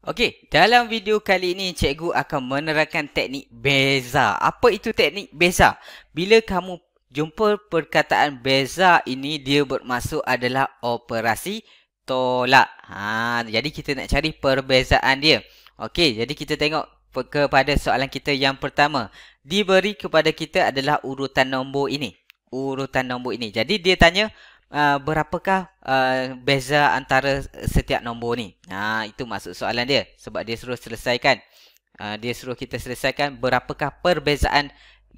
Okey, dalam video kali ini cikgu akan menerangkan teknik beza. Apa itu teknik beza? Bila kamu jumpa perkataan beza ini dia bermaksud adalah operasi tolak. Ha, jadi kita nak cari perbezaan dia. Okey, jadi kita tengok kepada soalan kita yang pertama. Diberi kepada kita adalah urutan nombor ini. Urutan nombor ini. Jadi dia tanya Ah, berapakah uh, beza antara setiap nombor ni? Ha, itu maksud soalan dia. Sebab dia suruh selesaikan. Uh, dia suruh kita selesaikan berapakah perbezaan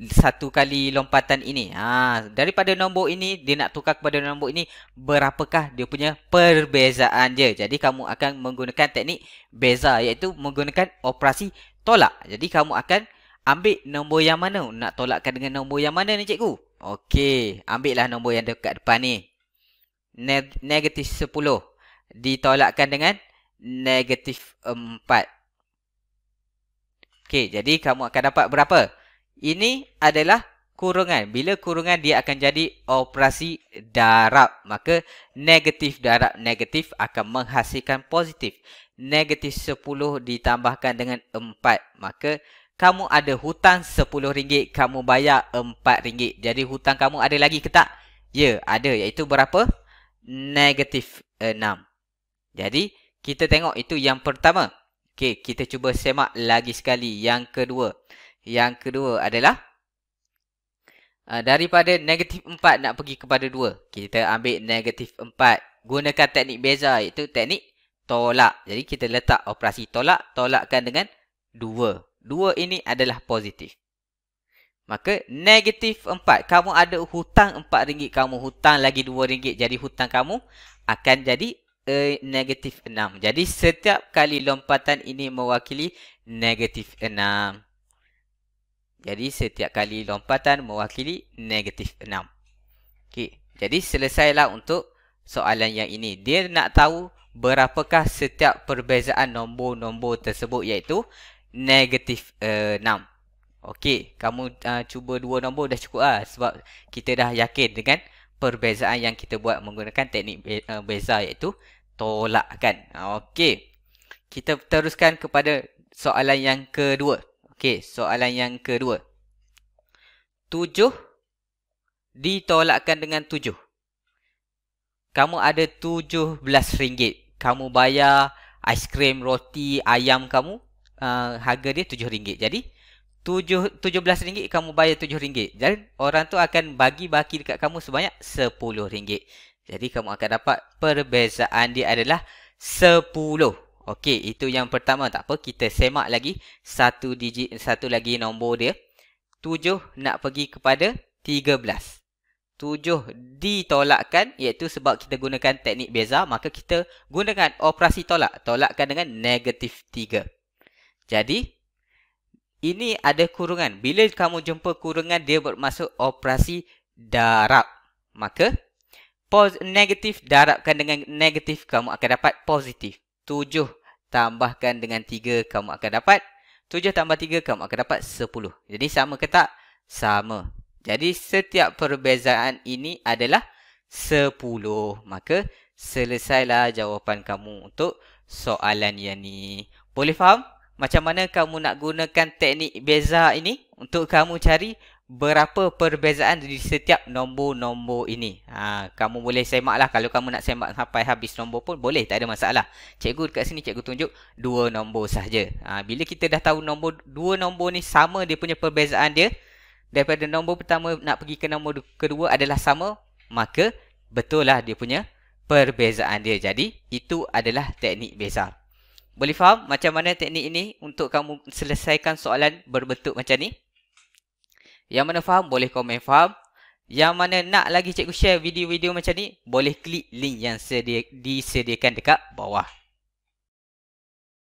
satu kali lompatan ini. Ha, daripada nombor ini, dia nak tukar kepada nombor ini. Berapakah dia punya perbezaan dia? Jadi, kamu akan menggunakan teknik beza. Iaitu menggunakan operasi tolak. Jadi, kamu akan ambil nombor yang mana? Nak tolakkan dengan nombor yang mana ni, cikgu? Okey, ambillah nombor yang dekat depan ni negatif 10 ditolakkan dengan negatif 4. Okey, jadi kamu akan dapat berapa? Ini adalah kurungan. Bila kurungan dia akan jadi operasi darab. Maka negatif darab negatif akan menghasilkan positif. Negatif 10 ditambahkan dengan 4. Maka kamu ada hutang RM10, kamu bayar RM4. Jadi hutang kamu ada lagi ke tak? Ya, ada. Iaitu Berapa? negatif 6. Eh, Jadi, kita tengok itu yang pertama. Okey, kita cuba semak lagi sekali yang kedua. Yang kedua adalah eh, daripada negatif 4 nak pergi kepada 2. Kita ambil negatif 4. Gunakan teknik beza iaitu teknik tolak. Jadi, kita letak operasi tolak, tolakkan dengan 2. 2 ini adalah positif. Maka negatif 4. Kamu ada hutang 4 ringgit. Kamu hutang lagi 2 ringgit. Jadi hutang kamu akan jadi uh, negatif 6. Jadi setiap kali lompatan ini mewakili negatif 6. Jadi setiap kali lompatan mewakili negatif 6. Okay, Jadi selesailah untuk soalan yang ini. Dia nak tahu berapakah setiap perbezaan nombor-nombor tersebut iaitu negatif uh, eh, 6. Okey, kamu uh, cuba dua nombor dah cukup lah sebab kita dah yakin dengan perbezaan yang kita buat menggunakan teknik be- eh, beza iaitu tolak kan. Okey, kita teruskan kepada soalan yang kedua. Okey, soalan yang kedua. Tujuh ditolakkan dengan tujuh. Kamu ada tujuh belas ringgit. Kamu bayar aiskrim, roti, ayam kamu. Uh, harga dia tujuh ringgit. Jadi, tujuh, RM17 kamu bayar RM7. Jadi orang tu akan bagi baki dekat kamu sebanyak RM10. Jadi kamu akan dapat perbezaan dia adalah 10. Okey, itu yang pertama. Tak apa, kita semak lagi satu digit satu lagi nombor dia. 7 nak pergi kepada 13. 7 ditolakkan iaitu sebab kita gunakan teknik beza, maka kita gunakan operasi tolak. Tolakkan dengan negatif 3. Jadi, ini ada kurungan. Bila kamu jumpa kurungan, dia bermaksud operasi darab. Maka, pos negatif darabkan dengan negatif, kamu akan dapat positif. 7 tambahkan dengan 3, kamu akan dapat. 7 tambah 3, kamu akan dapat 10. Jadi, sama ke tak? Sama. Jadi, setiap perbezaan ini adalah 10. Maka, selesailah jawapan kamu untuk soalan yang ni. Boleh faham? macam mana kamu nak gunakan teknik beza ini untuk kamu cari berapa perbezaan di setiap nombor-nombor ini. Ha, kamu boleh semak lah. Kalau kamu nak semak sampai habis nombor pun boleh. Tak ada masalah. Cikgu dekat sini, cikgu tunjuk dua nombor sahaja. Ha, bila kita dah tahu nombor dua nombor ni sama dia punya perbezaan dia. Daripada nombor pertama nak pergi ke nombor kedua adalah sama. Maka betul lah dia punya perbezaan dia. Jadi itu adalah teknik beza. Boleh faham macam mana teknik ini untuk kamu selesaikan soalan berbentuk macam ni? Yang mana faham boleh komen faham. Yang mana nak lagi cikgu share video-video macam ni, boleh klik link yang disediakan dekat bawah.